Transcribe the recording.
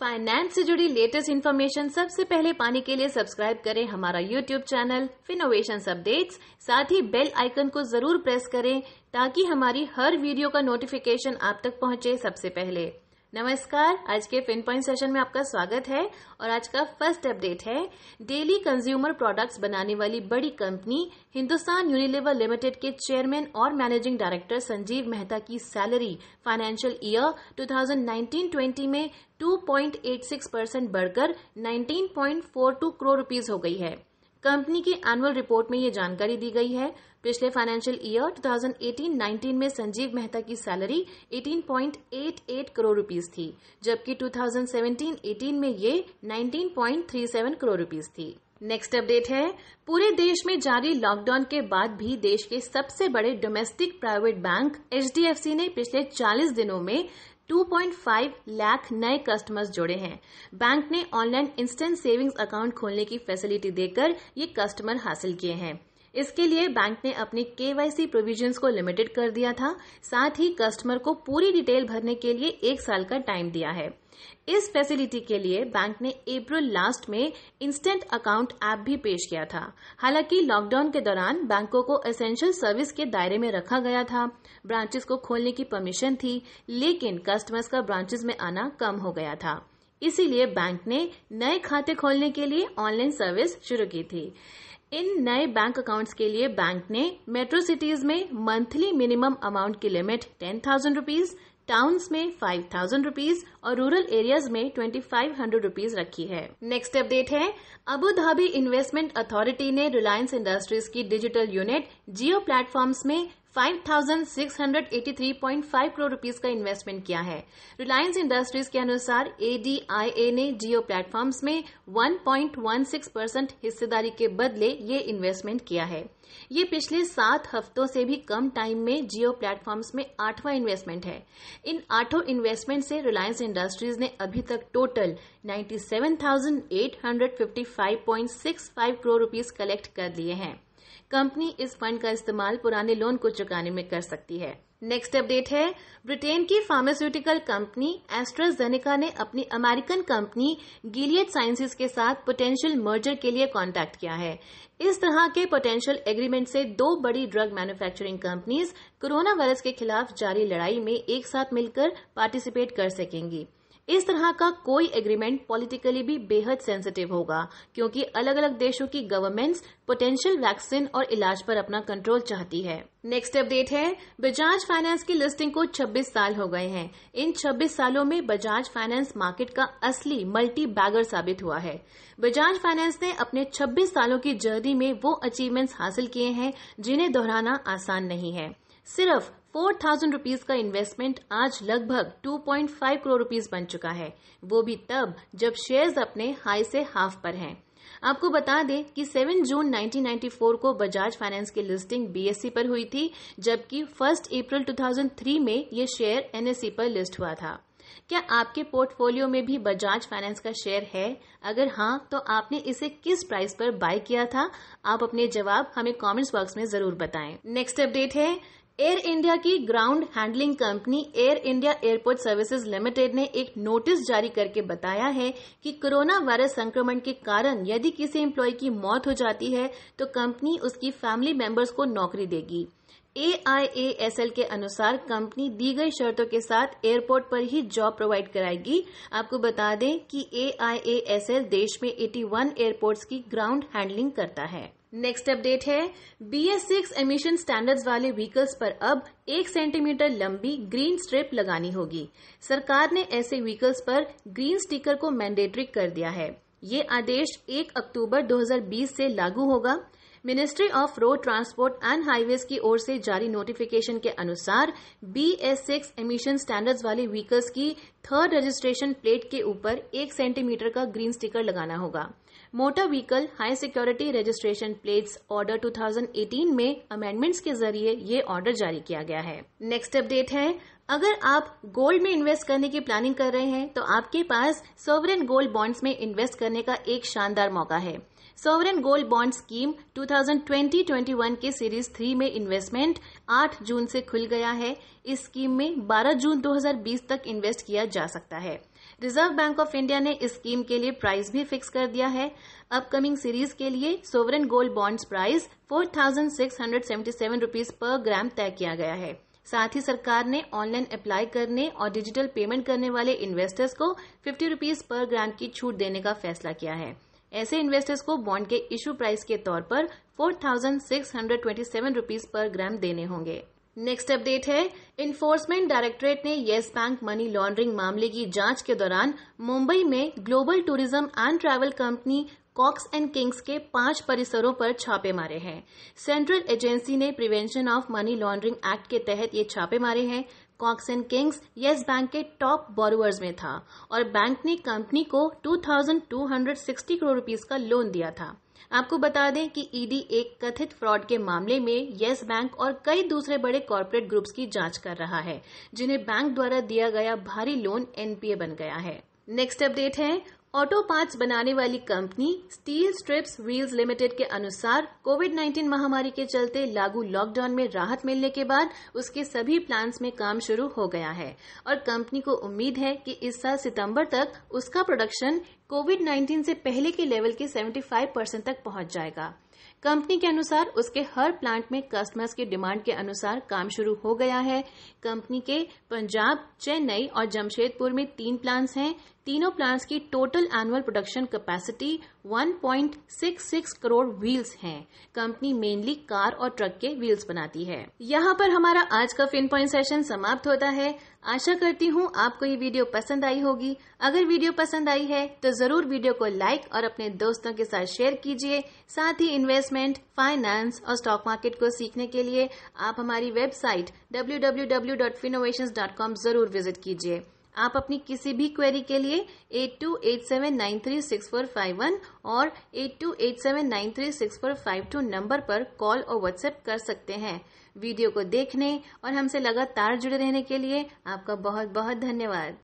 Finance से जुड़ी latest information सबसे पहले पाने के लिए सब्सक्राइब करें हमारा यूट्यूब चैनल फिनोवेशन अपडेट्स साथ ही बेल आइकन को जरूर प्रेस करें ताकि हमारी हर वीडियो का नोटिफिकेशन आप तक पहुंचे सबसे पहले नमस्कार आज के फिन पॉइंट सेशन में आपका स्वागत है और आज का फर्स्ट अपडेट है डेली कंज्यूमर प्रोडक्ट्स बनाने वाली बड़ी कंपनी हिंदुस्तान यूनिलिवर लिमिटेड के चेयरमैन और मैनेजिंग डायरेक्टर संजीव मेहता की सैलरी फाइनेंशियल ईयर 2019-20 में 2.86 परसेंट बढ़कर 19.42 करोड़ रुपीज हो गई है कंपनी की एनुअल रिपोर्ट में ये जानकारी दी गई है पिछले फाइनेंशियल ईयर 2018-19 में संजीव मेहता की सैलरी 18.88 करोड़ रुपीस थी जबकि 2017-18 में ये 19.37 करोड़ रुपीस थी नेक्स्ट अपडेट है पूरे देश में जारी लॉकडाउन के बाद भी देश के सबसे बड़े डोमेस्टिक प्राइवेट बैंक एच ने पिछले 40 दिनों में 2.5 लाख नए कस्टमर्स जुड़े हैं बैंक ने ऑनलाइन इंस्टेंट सेविंग्स अकाउंट खोलने की फैसिलिटी देकर ये कस्टमर हासिल किए हैं इसके लिए बैंक ने अपने केवाईसी प्रोविजंस को लिमिटेड कर दिया था साथ ही कस्टमर को पूरी डिटेल भरने के लिए एक साल का टाइम दिया है इस फैसिलिटी के लिए बैंक ने अप्रैल लास्ट में इंस्टेंट अकाउंट ऐप भी पेश किया था हालांकि लॉकडाउन के दौरान बैंकों को एसेंशियल सर्विस के दायरे में रखा गया था ब्रांचेस को खोलने की परमिशन थी लेकिन कस्टमर्स का ब्रांचेस में आना कम हो गया था इसीलिए बैंक ने नए खाते खोलने के लिए ऑनलाइन सर्विस शुरू की थी इन नए बैंक अकाउंट्स के लिए बैंक ने मेट्रो सिटीज में मंथली मिनिमम अमाउंट की limit ten thousand rupees towns में फाइव थाउजेंड रूपीज और रूरल एरियाज में ट्वेंटी फाइव हंड्रेड रूपीज रखी है नेक्स्ट अपडेट है अबू धाबी इन्वेस्टमेंट अथॉरिटी ने रिलायंस इंडस्ट्रीज की डिजिटल यूनिट जियो प्लेटफॉर्म्स में 5,683.5 करोड़ रुपीस का इन्वेस्टमेंट किया है रिलायंस इंडस्ट्रीज के अनुसार एडीआईए ने जियो प्लेटफॉर्म्स में 1.16 परसेंट हिस्सेदारी के बदले ये इन्वेस्टमेंट किया है ये पिछले सात हफ्तों से भी कम टाइम में जियो प्लेटफॉर्म्स में आठवां इन्वेस्टमेंट है इन आठों इन्वेस्टमेंट से रिलायंस इंडस्ट्रीज ने अभी तक टोटल 97,855.65 करोड़ रुपीस कलेक्ट कर लिए हैं कंपनी इस फंड का इस्तेमाल पुराने लोन को चुकाने में कर सकती है नेक्स्ट अपडेट है ब्रिटेन की फार्मास्यूटिकल कंपनी एस्ट्राजेनेका ने अपनी अमेरिकन कंपनी गिलियड साइंसिस के साथ पोटेंशियल मर्जर के लिए कांटेक्ट किया है इस तरह के पोटेंशियल एग्रीमेंट से दो बड़ी drug manufacturing companies corona virus के खिलाफ जारी लड़ाई में एक साथ मिलकर पार्टिसिपेट कर सकेंगी इस तरह का कोई एग्रीमेंट पॉलिटिकली भी बेहद सेंसिटिव होगा क्योंकि अलग अलग देशों की गवर्नमेंट्स पोटेंशियल वैक्सीन और इलाज पर अपना कंट्रोल चाहती है नेक्स्ट अपडेट है बजाज फाइनेंस की लिस्टिंग को 26 साल हो गए हैं इन 26 सालों में बजाज फाइनेंस मार्केट का असली मल्टी बैगर साबित हुआ है बजाज फाइनेंस ने अपने 26 सालों की जर्नी में वो अचीवमेंट्स हासिल किए हैं जिन्हें दोहराना आसान नहीं है सिर्फ फोर थाउजेंड रुपीज का इन्वेस्टमेंट आज लगभग 2.5 करोड़ रुपीज बन चुका है वो भी तब जब शेयर्स अपने हाई से हाफ पर हैं। आपको बता दें कि 7 जून 1994 को बजाज फाइनेंस की लिस्टिंग बीएससी e पर हुई थी जबकि 1 अप्रैल 2003 में ये शेयर एनएससी e पर लिस्ट हुआ था क्या आपके पोर्टफोलियो में भी बजाज फाइनेंस का शेयर है अगर हाँ तो आपने इसे किस प्राइस पर बाय किया था आप अपने जवाब हमें कमेंट्स बॉक्स में जरूर बताएं नेक्स्ट अपडेट है एयर इंडिया की ground handling company Air India airport services limited ने एक नोटिस जारी करके बताया है कि कोरोना वायरस संक्रमण के कारण यदि किसी एम्प्लॉय की मौत हो जाती है तो कंपनी उसकी फैमिली मेंबर्स को नौकरी देगी एआईएएसएल के अनुसार कंपनी दी गई शर्तों के साथ एयरपोर्ट पर ही जॉब प्रोवाइड कराएगी आपको बता दें कि एआईएएसएल देश में 81 एयरपोर्ट्स की ग्राउंड हैंडलिंग करता है नेक्स्ट अपडेट है B S six emission standard वाले व्हीकल्स पर अब एक सेंटीमीटर लंबी ग्रीन स्ट्रिप लगानी होगी सरकार ने ऐसे व्हीकल्स पर ग्रीन स्टिकर को मैंडेटरी कर दिया है ये आदेश 1 अक्टूबर 2020 से लागू होगा ministry of road transport and highways की ओर से जारी नोटिफिकेशन के अनुसार B S six emission standards वाले व्हीकल्स की थर्ड रजिस्ट्रेशन प्लेट के ऊपर एक सेंटीमीटर का ग्रीन स्टिकर लगाना होगा motor vehicle high security registration plates order 2018 में अमेंडमेंट्स के जरिए ये ऑर्डर जारी किया गया है नेक्स्ट अपडेट है अगर आप गोल्ड में इन्वेस्ट करने की प्लानिंग कर रहे हैं तो आपके पास सोवरेन गोल्ड बॉन्ड्स में इन्वेस्ट करने का एक शानदार मौका है सोवरेन गोल्ड बॉन्ड स्कीम 2020-21 के सीरीज थ्री में इन्वेस्टमेंट 8 जून से खुल गया है इस स्कीम में 12 जून 2020 तक इन्वेस्ट किया जा सकता है रिजर्व बैंक ऑफ इंडिया ने इस स्कीम के लिए प्राइस भी फिक्स कर दिया है अपकमिंग सीरीज के लिए sovereign gold bonds price four thousand six hundred seventy seven पर ग्राम तय किया गया है साथ ही सरकार ने ऑनलाइन अप्लाई करने और डिजिटल पेमेंट करने वाले इन्वेस्टर्स को फिफ्टी रूपीज पर ग्राम की छूट देने का फैसला किया है ऐसे इन्वेस्टर्स को बॉन्ड के इश्यू प्राइस के तौर पर four thousand six hundred twenty seven rupees पर ग्राम देने होंगे नेक्स्ट अपडेट है इन्फोर्समेंट डायरेक्टरेट ने येस बैंक मनी लॉन्ड्रिंग मामले की जांच के दौरान मुंबई में global tourism and travel company Cox and Kings के पांच परिसरों पर छापे मारे हैं सेंट्रल एजेंसी ने prevention of money laundering act के तहत ये छापे मारे हैं Cox and Kings Yes Bank के टॉप बोरोअर्स में था और बैंक ने कंपनी को 2,260 करोड़ रुपीस का लोन दिया था आपको बता दें कि ईडी e एक कथित फ्रॉड के मामले में येस बैंक और कई दूसरे बड़े कॉरपोरेट ग्रुप्स की जांच कर रहा है जिन्हें बैंक द्वारा दिया गया भारी लोन एनपीए बन गया है नेक्स्ट अपडेट है ऑटो पार्ट्स बनाने वाली company Steel Strips Wheels Limited के अनुसार कोविड 19 महामारी के चलते लागू लॉकडाउन में राहत मिलने के बाद उसके सभी प्लांट्स में काम शुरू हो गया है और कंपनी को उम्मीद है कि इस साल सितंबर तक उसका प्रोडक्शन कोविड 19 से पहले के लेवल के 75 परसेंट तक पहुंच जाएगा कंपनी के अनुसार उसके हर प्लांट में कस्टमर्स की डिमांड के अनुसार काम शुरू हो गया है कंपनी के पंजाब चेन्नई और जमशेदपुर में तीन प्लांट्स हैं तीनों प्लांट्स की total annual production capacity 1.66 crore wheels हैं कंपनी मेनली कार और ट्रक के व्हील्स बनाती है यहाँ पर हमारा आज का फिन पॉइंट सेशन समाप्त होता है आशा करती हूँ आपको ये वीडियो पसंद आई होगी अगर वीडियो पसंद आई है तो जरूर वीडियो को लाइक और अपने दोस्तों के साथ शेयर कीजिए साथ ही इन्वेस्टमेंट फाइनेंस और स्टॉक मार्केट को सीखने के लिए आप हमारी वेबसाइट डब्ल्यू जरूर विजिट कीजिए आप अपनी किसी भी क्वेरी के लिए 8287936451 और 8287936452 नंबर पर कॉल और व्हाट्सएप कर सकते हैं वीडियो को देखने और हमसे लगातार जुड़े रहने के लिए आपका बहुत बहुत धन्यवाद